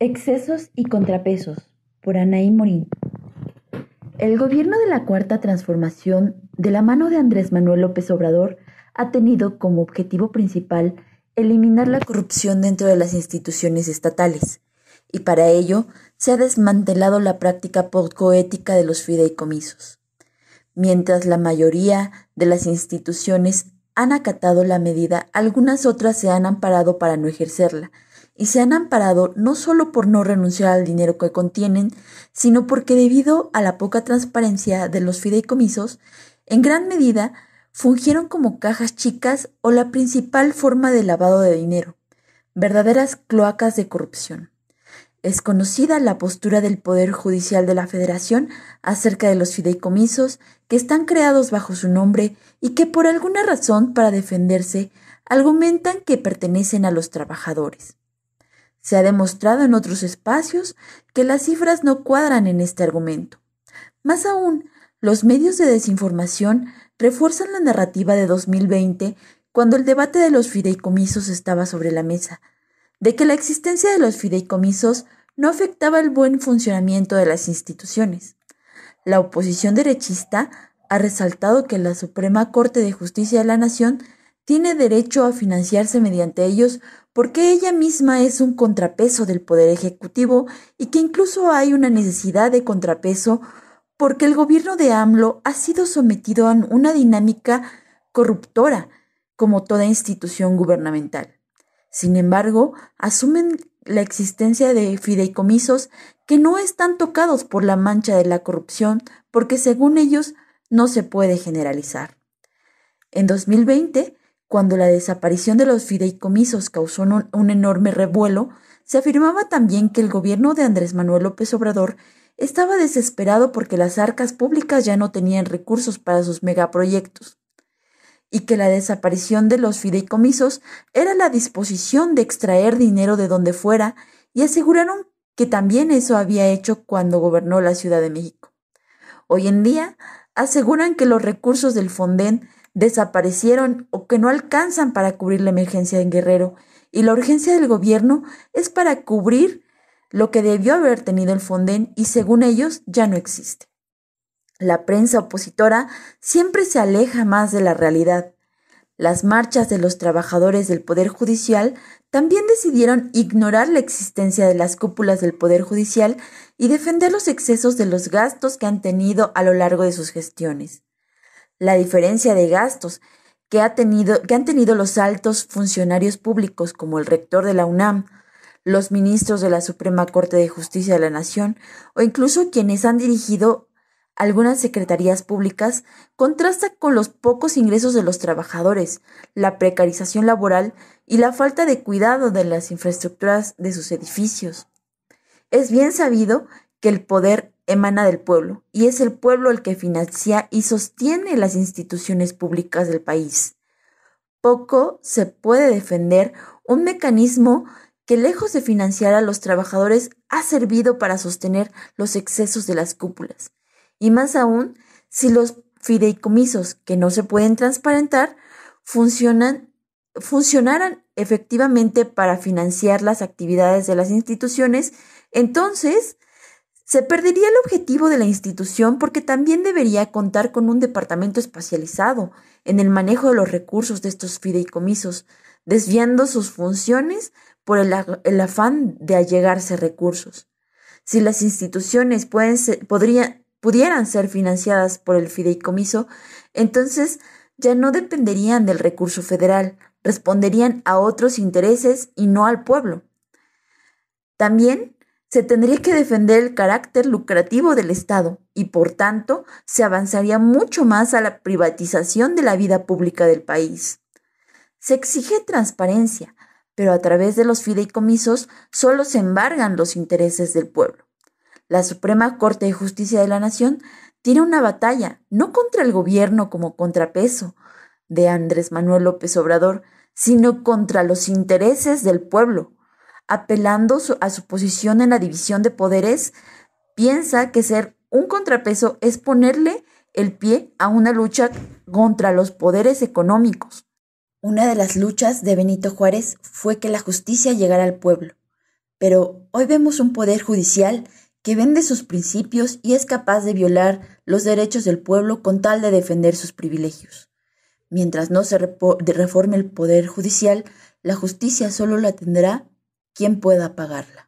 Excesos y contrapesos por Anaí Morín. El gobierno de la Cuarta Transformación, de la mano de Andrés Manuel López Obrador, ha tenido como objetivo principal eliminar la corrupción dentro de las instituciones estatales, y para ello se ha desmantelado la práctica poco ética de los fideicomisos. Mientras la mayoría de las instituciones han acatado la medida, algunas otras se han amparado para no ejercerla, y se han amparado no solo por no renunciar al dinero que contienen, sino porque debido a la poca transparencia de los fideicomisos, en gran medida fungieron como cajas chicas o la principal forma de lavado de dinero, verdaderas cloacas de corrupción. Es conocida la postura del Poder Judicial de la Federación acerca de los fideicomisos que están creados bajo su nombre y que por alguna razón para defenderse argumentan que pertenecen a los trabajadores. Se ha demostrado en otros espacios que las cifras no cuadran en este argumento. Más aún, los medios de desinformación refuerzan la narrativa de 2020 cuando el debate de los fideicomisos estaba sobre la mesa, de que la existencia de los fideicomisos no afectaba el buen funcionamiento de las instituciones. La oposición derechista ha resaltado que la Suprema Corte de Justicia de la Nación tiene derecho a financiarse mediante ellos porque ella misma es un contrapeso del Poder Ejecutivo y que incluso hay una necesidad de contrapeso porque el gobierno de AMLO ha sido sometido a una dinámica corruptora, como toda institución gubernamental. Sin embargo, asumen la existencia de fideicomisos que no están tocados por la mancha de la corrupción porque según ellos no se puede generalizar. En 2020, cuando la desaparición de los fideicomisos causó un, enorme revuelo, se afirmaba también que el gobierno de Andrés Manuel López Obrador estaba desesperado porque las arcas públicas ya no tenían recursos para sus megaproyectos y que la desaparición de los fideicomisos era la disposición de extraer dinero de donde fuera y aseguraron que también eso había hecho cuando gobernó la Ciudad de México. Hoy en día aseguran que los recursos del Fonden desaparecieron o que no alcanzan para cubrir la emergencia en Guerrero y la urgencia del gobierno es para cubrir lo que debió haber tenido el Fonden y según ellos ya no existe. La prensa opositora siempre se aleja más de la realidad. Las marchas de los trabajadores del Poder Judicial también decidieron ignorar la existencia de las cúpulas del Poder Judicial y defender los excesos de los gastos que han tenido a lo largo de sus gestiones la diferencia de gastos que, han tenido los altos funcionarios públicos como el rector de la UNAM, los ministros de la Suprema Corte de Justicia de la Nación o incluso quienes han dirigido algunas secretarías públicas contrasta con los pocos ingresos de los trabajadores, la precarización laboral y la falta de cuidado de las infraestructuras de sus edificios. Es bien sabido que el poder emana del pueblo y es el pueblo el que financia y sostiene las instituciones públicas del país. Poco se puede defender un mecanismo que lejos de financiar a los trabajadores ha servido para sostener los excesos de las cúpulas. Y más aún, si los fideicomisos que no se pueden transparentar funcionan, funcionaran efectivamente para financiar las actividades de las instituciones, entonces se perdería el objetivo de la institución porque también debería contar con un departamento especializado en el manejo de los recursos de estos fideicomisos, desviando sus funciones por el, afán de allegarse recursos. Si las instituciones pueden pudieran ser financiadas por el fideicomiso, entonces ya no dependerían del recurso federal, responderían a otros intereses y no al pueblo. También se tendría que defender el carácter lucrativo del Estado y, por tanto, se avanzaría mucho más a la privatización de la vida pública del país. Se exige transparencia, pero a través de los fideicomisos solo se embargan los intereses del pueblo. La Suprema Corte de Justicia de la Nación tiene una batalla, no contra el gobierno como contrapeso de Andrés Manuel López Obrador, sino contra los intereses del pueblo, apelando a su posición en la división de poderes, piensa que ser un contrapeso es ponerle el pie a una lucha contra los poderes económicos. Una de las luchas de Benito Juárez fue que la justicia llegara al pueblo, pero hoy vemos un poder judicial que vende sus principios y es capaz de violar los derechos del pueblo con tal de defender sus privilegios. Mientras no se reforme el poder judicial, la justicia solo la tendrá ¿quién pueda pagarla?